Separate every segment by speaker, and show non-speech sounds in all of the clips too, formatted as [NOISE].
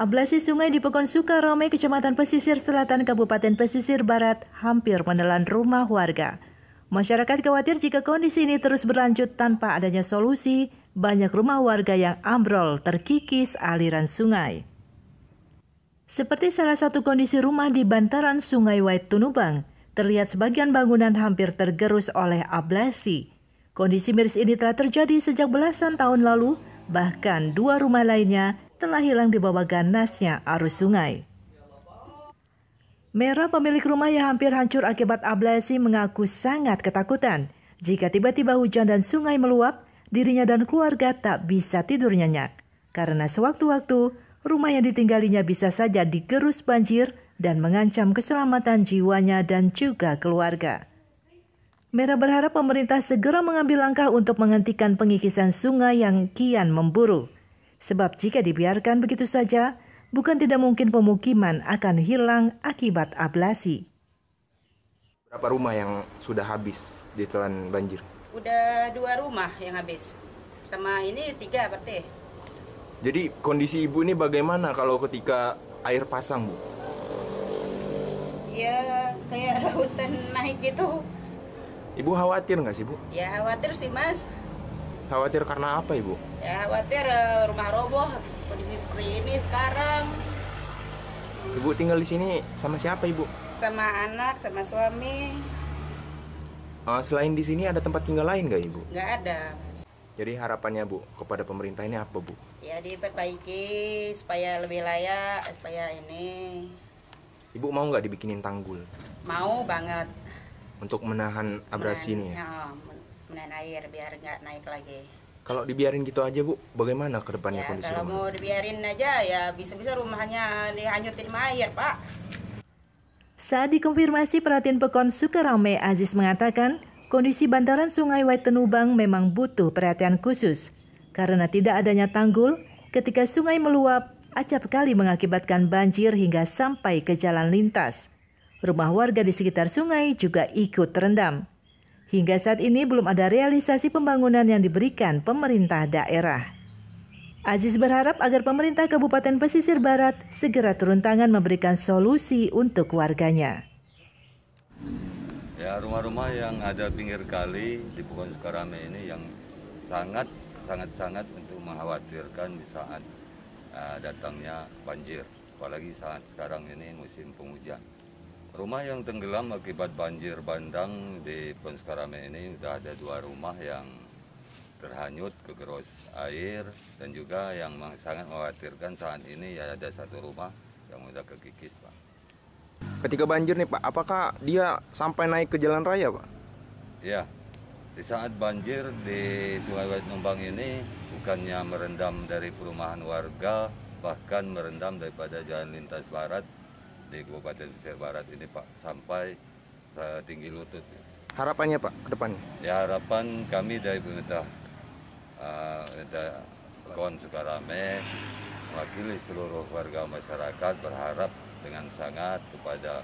Speaker 1: Ablasi sungai di Pekon Sukarame, Kecamatan Pesisir Selatan, Kabupaten Pesisir Barat, hampir menelan rumah warga. Masyarakat khawatir jika kondisi ini terus berlanjut tanpa adanya solusi, banyak rumah warga yang ambrol terkikis aliran sungai. Seperti salah satu kondisi rumah di bantaran Sungai Wait Tunubang, terlihat sebagian bangunan hampir tergerus oleh ablasi. Kondisi miris ini telah terjadi sejak belasan tahun lalu, bahkan dua rumah lainnya telah hilang di bawah ganasnya arus sungai. Merah pemilik rumah yang hampir hancur akibat ablasi mengaku sangat ketakutan. Jika tiba-tiba hujan dan sungai meluap, dirinya dan keluarga tak bisa tidur nyenyak. Karena sewaktu-waktu, rumah yang ditinggalinya bisa saja digerus banjir dan mengancam keselamatan jiwanya dan juga keluarga. Merah berharap pemerintah segera mengambil langkah untuk menghentikan pengikisan sungai yang kian memburuk. Sebab jika dibiarkan begitu saja, bukan tidak mungkin pemukiman akan hilang akibat ablasi.
Speaker 2: Berapa rumah yang sudah habis ditelan banjir?
Speaker 3: Udah dua rumah yang habis. Sama ini tiga berarti.
Speaker 2: Jadi kondisi ibu ini bagaimana kalau ketika air pasang, Bu?
Speaker 3: Ya, kayak lautan [LAUGHS] naik gitu.
Speaker 2: Ibu khawatir nggak sih, Bu?
Speaker 3: Ya, khawatir sih, Mas.
Speaker 2: Khawatir karena apa ibu?
Speaker 3: Ya khawatir eh, rumah roboh kondisi seperti ini sekarang.
Speaker 2: Ibu tinggal di sini sama siapa ibu?
Speaker 3: Sama anak, sama suami.
Speaker 2: Uh, selain di sini ada tempat tinggal lain nggak ibu? Nggak ada. Jadi harapannya bu kepada pemerintah ini apa bu?
Speaker 3: Ya diperbaiki supaya lebih layak, supaya ini.
Speaker 2: Ibu mau nggak dibikinin tanggul?
Speaker 3: Mau banget.
Speaker 2: Untuk menahan abrasi ini ya?
Speaker 3: ya menahan air biar nggak naik lagi.
Speaker 2: Kalau dibiarin gitu aja bu, bagaimana ke depannya ya, kondisi kalau rumah?
Speaker 3: mau dibiarin aja ya bisa-bisa rumahnya dihanyutin air pak.
Speaker 2: Saat
Speaker 1: dikonfirmasi perhatian Pekon Sukarame, Aziz mengatakan kondisi bantaran Sungai Waitenubang memang butuh perhatian khusus. Karena tidak adanya tanggul, ketika sungai meluap, acap kali mengakibatkan banjir hingga sampai ke jalan lintas. Rumah warga di sekitar sungai juga ikut terendam. Hingga saat ini belum ada realisasi pembangunan yang diberikan pemerintah daerah. Aziz berharap agar pemerintah Kabupaten Pesisir Barat segera turun tangan memberikan solusi untuk warganya.
Speaker 4: Ya rumah-rumah yang ada pinggir kali di Bukan Sukarame ini yang sangat sangat sangat untuk mengkhawatirkan di saat uh, datangnya banjir, apalagi saat sekarang ini musim penghujan. Rumah yang tenggelam akibat banjir bandang di Ponskarame ini sudah ada dua rumah yang terhanyut ke gerus air dan juga yang sangat mengkhawatirkan saat ini ya ada satu rumah yang sudah kekikis pak.
Speaker 2: Ketika banjir nih pak, apakah dia sampai naik ke jalan raya pak?
Speaker 4: Ya, di saat banjir di Sungai Wet Numbang ini bukannya merendam dari perumahan warga, bahkan merendam daripada jalan lintas barat di Kabupaten Pesisir Barat ini Pak sampai eh, tinggi lutut.
Speaker 2: Harapannya Pak ke depan?
Speaker 4: Ya harapan kami dari pemerintah eh, uh, Kon Sukarame mewakili seluruh warga masyarakat berharap dengan sangat kepada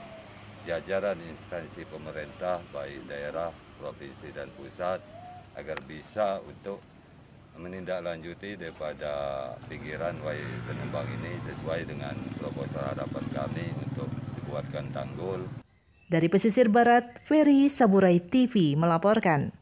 Speaker 4: jajaran instansi pemerintah baik daerah, provinsi dan pusat agar bisa untuk menindaklanjuti daripada pikiran Wai Penembang ini sesuai dengan proposal harapan kami untuk dibuatkan tanggul.
Speaker 1: Dari pesisir barat, Ferry Saburai TV melaporkan.